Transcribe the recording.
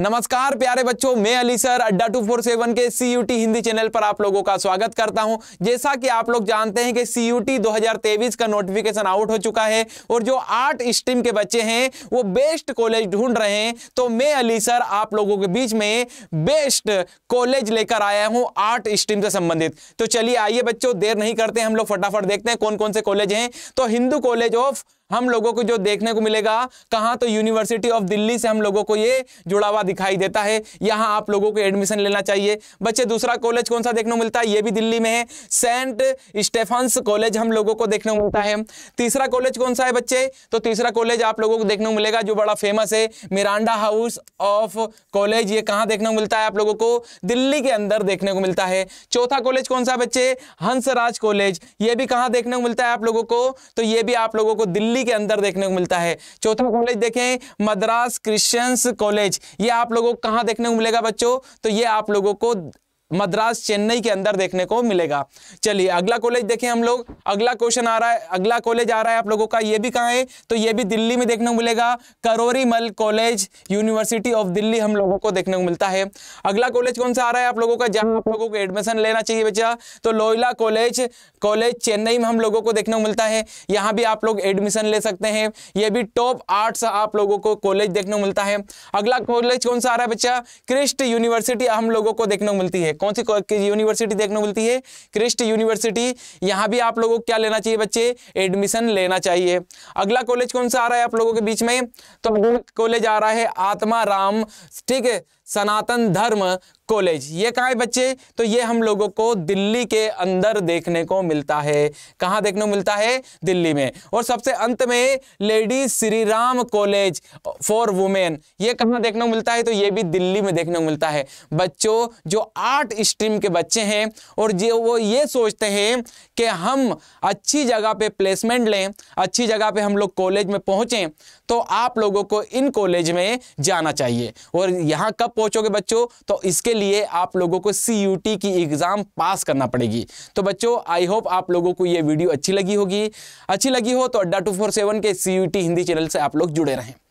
नमस्कार प्यारे बच्चों मैं Ali sir Adda two four seven के C U T Hindi channel पर आप लोगों का स्वागत करता हूं जैसा कि आप लोग जानते हैं कि सी यू टी दो का नोटिफिकेशन आउट हो चुका है और जो आर्ट स्ट्रीम के बच्चे हैं वो बेस्ट कॉलेज ढूंढ रहे हैं तो मैं अली सर आप लोगों के बीच में बेस्ट कॉलेज लेकर आया हूँ आर्ट स्ट्रीम से संबंधित तो चलिए आइए बच्चों देर नहीं करते हम लोग फटाफट देखते हैं कौन कौन से कॉलेज हैं तो हिंदू कॉलेज ऑफ हम लोगों को जो देखने को मिलेगा कहां तो यूनिवर्सिटी ऑफ दिल्ली से हम लोगों को ये जुड़ा हुआ दिखाई देता है यहां आप लोगों को एडमिशन लेना चाहिए बच्चे दूसरा कॉलेज कौन सा देखने को मिलता है ये भी दिल्ली में है सेंट स्टेफन्स कॉलेज हम लोगों को देखने को मिलता है तीसरा कॉलेज कौन सा है बच्चे तो तीसरा कॉलेज आप लोगों को देखने को मिलेगा जो बड़ा फेमस है मिरांडा हाउस ऑफ कॉलेज ये कहाँ देखने को मिलता है आप लोगों को दिल्ली के अंदर देखने को मिलता है चौथा कॉलेज कौन सा बच्चे हंसराज कॉलेज ये भी कहाँ देखने को मिलता है आप लोगों को तो ये भी आप लोगों को दिल्ली दिल्ली के अंदर देखने को मिलता है चौथा कॉलेज देखें मद्रास क्रिश्चियंस कॉलेज ये आप लोगों को कहाँ देखने को मिलेगा बच्चों तो ये आप लोगों को मद्रास चेन्नई के अंदर देखने को मिलेगा चलिए अगला कॉलेज देखें हम लोग अगला क्वेश्चन आ रहा है अगला कॉलेज आ रहा है आप लोगों का ये भी कहाँ है तो ये भी दिल्ली में देखने को मिलेगा करोरी मल कॉलेज यूनिवर्सिटी ऑफ दिल्ली हम लोगों को देखने को मिलता है अगला कॉलेज कौन सा आ रहा है आप लोगों का जहाँ आप लोगों को एडमिशन लेना चाहिए बच्चा तो लोयला कॉलेज कॉलेज चेन्नई में हम लोगों को देखने को मिलता है यहाँ भी आप लोग एडमिशन ले सकते हैं ये भी टॉप आर्ट्स आप लोगों को कॉलेज देखने को मिलता है अगला कॉलेज कौन सा आ रहा है बच्चा क्रिस्ट यूनिवर्सिटी हम लोगों को देखने को मिलती है कौन सी यूनिवर्सिटी देखने को मिलती है क्रिस्ट यूनिवर्सिटी यहाँ भी आप लोगों को क्या लेना चाहिए बच्चे एडमिशन लेना चाहिए अगला कॉलेज कौन सा आ रहा है आप लोगों के बीच में तो कॉलेज आ रहा है आत्मा राम ठीक है सनातन धर्म कॉलेज ये कहाँ है बच्चे तो ये हम लोगों को दिल्ली के अंदर देखने को मिलता है कहाँ देखने को मिलता है दिल्ली में और सबसे अंत में lady Shri Ram college for women ये कहाँ देखने को मिलता है तो ये भी दिल्ली में देखने को मिलता है बच्चों जो आर्ट स्ट्रीम के बच्चे हैं और जो वो ये सोचते हैं कि हम अच्छी जगह पर प्लेसमेंट लें अच्छी जगह पर हम लोग कॉलेज में पहुँचें तो आप लोगों को इन कॉलेज में जाना चाहिए और यहाँ कब पहुंचोगे बच्चों तो इसके लिए आप लोगों को सी की एग्जाम पास करना पड़ेगी तो बच्चों आई होप आप लोगों को यह वीडियो अच्छी लगी होगी अच्छी लगी हो तो अड्डा टू के सी हिंदी चैनल से आप लोग जुड़े रहें